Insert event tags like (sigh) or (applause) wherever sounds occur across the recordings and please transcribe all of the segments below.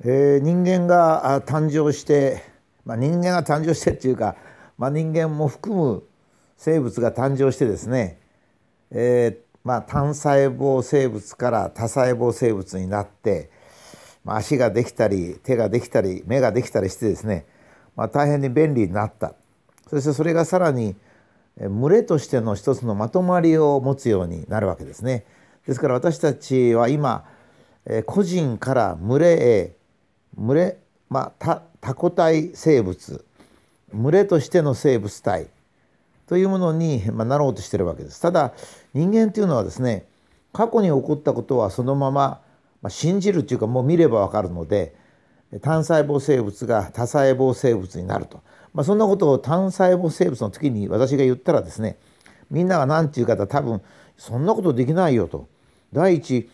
えー、人間が誕生して、まあ、人間が誕生してっていうか、まあ、人間も含む生物が誕生してですね、えーまあ、単細胞生物から多細胞生物になって、まあ、足ができたり手ができたり目ができたりしてですね、まあ、大変に便利になったそしてそれがさらに群れとしての一つのまとまりを持つようになるわけですね。ですから私たちは今個人から群れへ群れ、まあ、多個体生物群れとしての生物体というものに、まあ、なろうとしてるわけです。ただ人間というのはですね過去に起こったことはそのまま、まあ、信じるというかもう見ればわかるので単細胞生物が多細胞生物になると、まあ、そんなことを単細胞生物の時に私が言ったらですねみんなが何て言うか多分そんなことできないよと。第一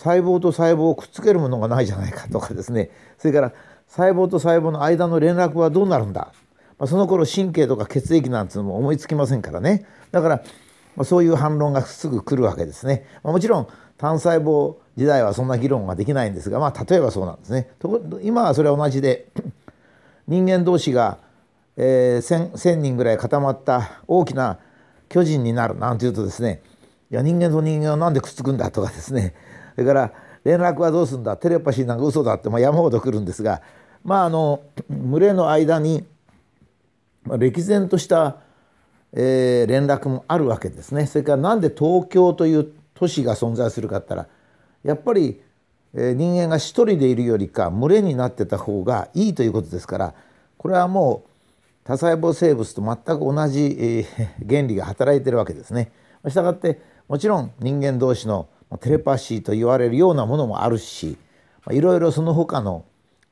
細胞と細胞をくっつけるものがないじゃないかとかですねそれから細胞と細胞の間の連絡はどうなるんだ、まあ、その頃神経とか血液なんていうのも思いつきませんからねだから、まあ、そういう反論がすぐ来るわけですね、まあ、もちろん単細胞時代はそんな議論ができないんですが、まあ、例えばそうなんですね今はそれは同じで (coughs) 人間同士が、えー、1,000人ぐらい固まった大きな巨人になるなんていうとですねいや人間と人間は何でくっつくんだとかですねれから連絡はどうすんだテレパシーなんか嘘だって、山ほど来るんですがまああの群れの間に歴然とした、えー、連絡もあるわけですね。それからなんで東京という都市が存在するかったらやっぱり、えー、人間が一人でいるよりか群れになってた方がいいということですからこれはもう多細胞生物と全く同じ、えー、原理が働いてるわけですね。したがってもちろん人間同士のテレパシーと言われるようなものもあるしいろいろその他の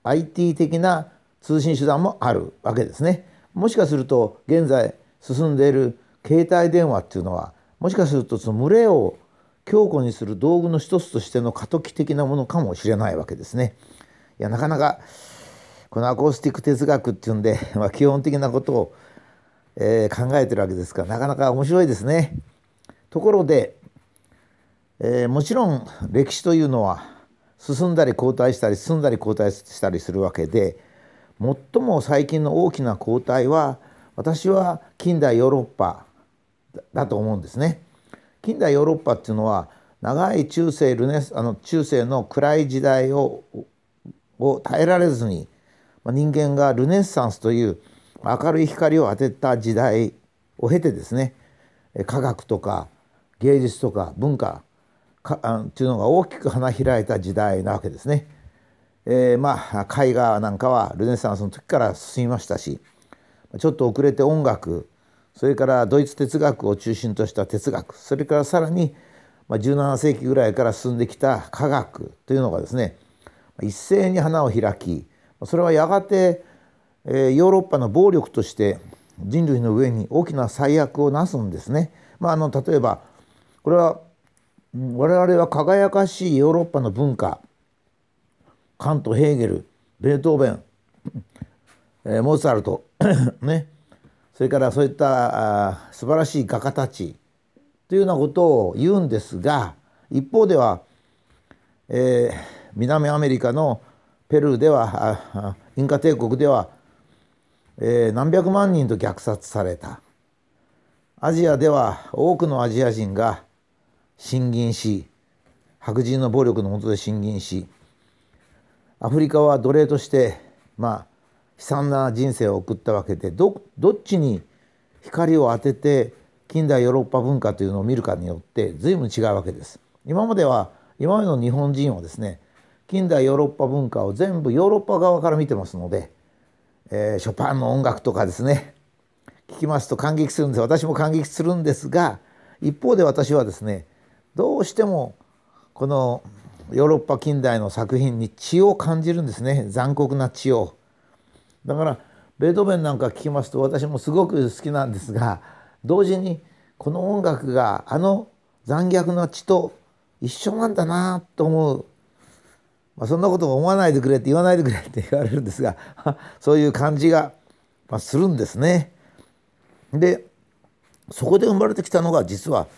IT 的な通信手段もあるわけですね。もしかすると現在進んでいる携帯電話っていうのはもしかするとその群れを強固にする道具の一つとしての過渡期的なものかもしれないわけですね。いやなかなかこのアコースティック哲学っていうんで、(laughs) まあ、基本的なことを、えー、考えてるわけですからなかなか面白いですね。ところでえー、もちろん歴史というのは進んだり後退したり進んだり後退したりするわけで最も最近の大きな後退は私は近代ヨーロッパだと思うんですね。近代ヨーロッパっていうのは長い中世ルネあの中世の暗い時代をを耐えられずに人間がルネッサンスという明るい光を当てた時代を経てですね科学とか芸術とか文化かんていうのが大きく花開いた時代なわけですね。えー、まあ絵画なんかはルネサンスの時から進みましたしちょっと遅れて音楽それからドイツ哲学を中心とした哲学それからさらに17世紀ぐらいから進んできた科学というのがですね一斉に花を開きそれはやがてヨーロッパの暴力として人類の上に大きな災厄をなすんですね。まあ、あの例えばこれは我々は輝かしいヨーロッパの文化カントヘーゲルベートーベン、(coughs) えモーツァルト、(coughs) ね、それからそういったあ素晴らしい画家たちというようなことを言うんですが一方では、えー、南アメリカのペルーではインカ帝国では、えー、何百万人と虐殺されたアジアでは多くのアジア人が進軍し白人の暴力の下で進軍しアフリカは奴隷としてまあ悲惨な人生を送ったわけでどどっちに光を当てて近代ヨーロッパ文化というのを見るかによって随分違うわけです。今までは今までの日本人はですね近代ヨーロッパ文化を全部ヨーロッパ側から見てますので、えー、ショパンの音楽とかですね聞きますと感激するんです私も感激するんですが一方で私はですねどうしてもこのヨーロッパ近代の作品に血を感じるんですね残酷な血を。だからベートーベンなんか聞きますと私もすごく好きなんですが同時にこの音楽があの残虐な血と一緒なんだなと思う、まあ、そんなこと思わないでくれって言わないでくれって言われるんですが (laughs) そういう感じが、まするんですね。でそこで生まれてきたのが実は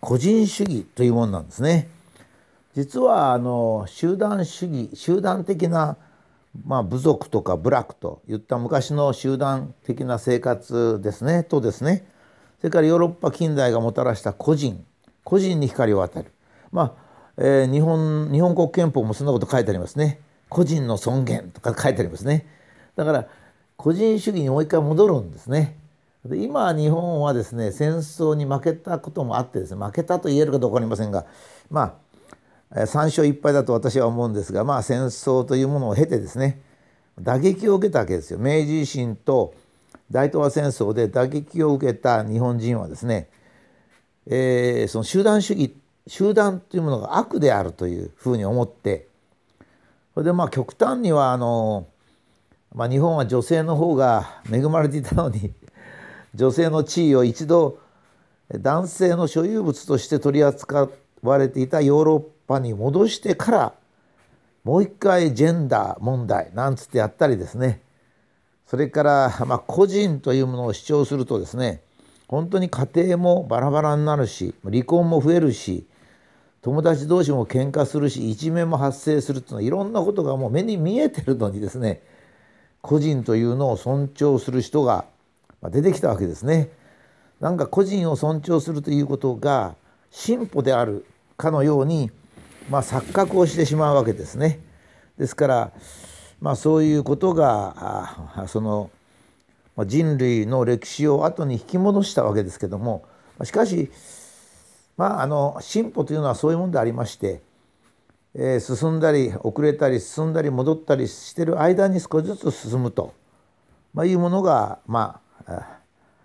個人主義というものなんですね。実はあの集団主義集団的な、まあ、部族とか部落といった昔の集団的な生活ですねとですねそれからヨーロッパ近代がもたらした個人個人に光を当てる、まあえー、日本日本国憲法もそんなこと書いてありますね個人の尊厳とか書いてありますねだから個人主義にもう一回戻るんですねで今日本はですね戦争に負けたこともあってですね負けたと言えるかどうか分かりませんがまあ3勝1敗だと私は思うんですがまあ戦争というものを経てですね打撃を受けたわけですよ明治維新と大東亜戦争で打撃を受けた日本人はですね、えー、その集団主義集団というものが悪であるというふうに思ってそれでまあ極端にはあの、まあ、日本は女性の方が恵まれていたのに女性の地位を一度男性の所有物として取り扱われていたヨーロッパに戻してからもう一回ジェンダー問題なんつってやったりですねそれから、まあ、個人というものを主張するとですね本当に家庭もバラバラになるし離婚も増えるし友達同士も喧嘩するし一面も発生するっていうのはいろんなことがもう目に見えてるのにですね個人というのを尊重する人が出てきたわけですね。なんか個人を尊重するということが進歩であるかのように、まあ、錯覚をしてしまうわけですね。ですから、まあ、そういうことがその人類の歴史を後に引き戻したわけですけどもしかし、まあ、あの進歩というのはそういうものでありまして、え進んだり遅れたり進んだり戻ったりしてる間に少しずつ進むと、まあ、いうものが、まあ、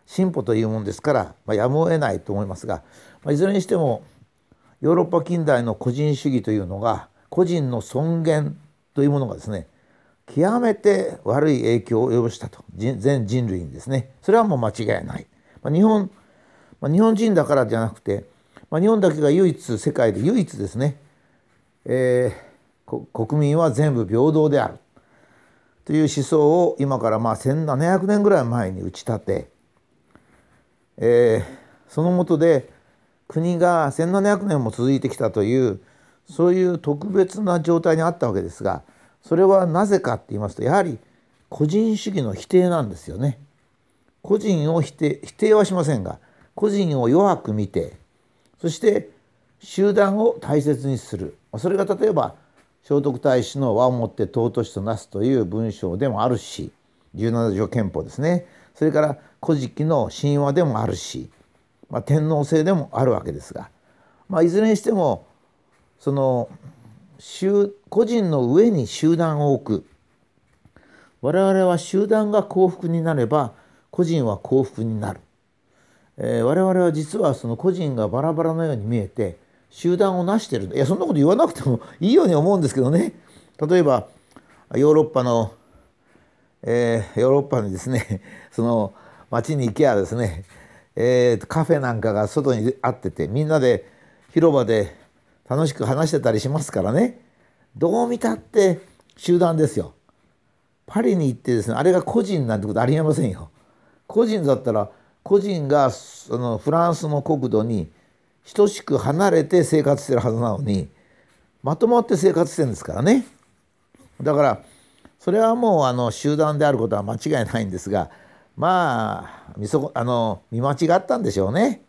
進歩というもんですから、まあ、やむを得ないと思いますが、まあ、いずれにしてもヨーロッパ近代の個人主義というのが個人の尊厳というものがですね極めて悪い影響を及ぼしたと全人類にですねそれはもう間違いない、まあ、日本、まあ、日本人だからじゃなくて、まあ、日本だけが唯一世界で唯一ですね、えー、国民は全部平等であるという思想を今からまあ1700年ぐらい前に打ち立て、えー、そのもとで国が1700年も続いてきたというそういう特別な状態にあったわけですがそれはなぜかって言いますとやはり個人主義の否定なんですよね。個人を否定否定はしませんが個人を弱く見てそして集団を大切にするそれが例えば聖徳太子の和をもって尊しとなすという文章でもあるし17条憲法ですねそれから「古事記」の神話でもあるし、まあ、天皇制でもあるわけですが、まあ、いずれにしてもその個人の上に集団を置く我々は集団が幸福になれば個人は幸福になる、えー、我々は実はその個人がバラバラのように見えて集団を成してるいやそんなこと言わなくてもいいように思うんですけどね例えばヨーロッパの、えー、ヨーロッパにですね (laughs) その街に行けばですね、えー、カフェなんかが外にあっててみんなで広場で楽しく話してたりしますからねどう見たって集団ですよ。パリに行ってですねあれが個人なんてことありえませんよ。個人だったら個人がそのフランスの国土に等しく離れて生活してるはずなのにまとまって生活してるんですからねだからそれはもうあの集団であることは間違いないんですがまあ見そあの見間違ったんでしょうね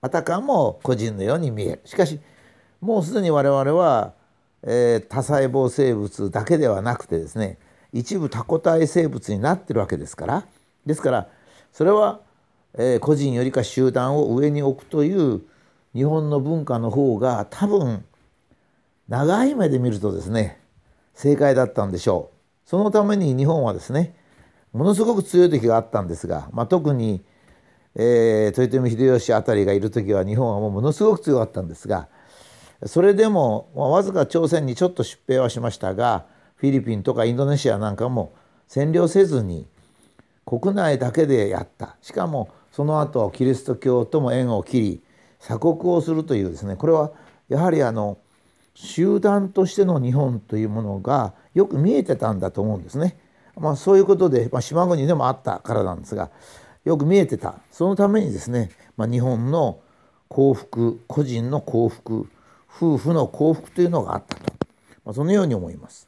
あたかも個人のように見えるしかしもうすでに我々は、えー、多細胞生物だけではなくてですね一部多個体生物になってるわけですからですからそれは、えー、個人よりか集団を上に置くという日本の文化の方が多分長い目で見るとですね正解だったんでしょうそのために日本はですねものすごく強い時があったんですが、まあ、特に、えー、豊臣秀吉あたりがいる時は日本はもうものすごく強かったんですがそれでも、まあ、わずか朝鮮にちょっと出兵はしましたがフィリピンとかインドネシアなんかも占領せずに国内だけでやったしかもその後キリスト教とも縁を切り鎖国をするというですねこれはやはりあの集団としての日本というものがよく見えてたんだと思うんですね。まあ、そういうことで、まあ、島国でもあったからなんですがよく見えてたそのためにですね、まあ、日本の幸福個人の幸福夫婦の幸福というのがあったと、まあ、そのように思います。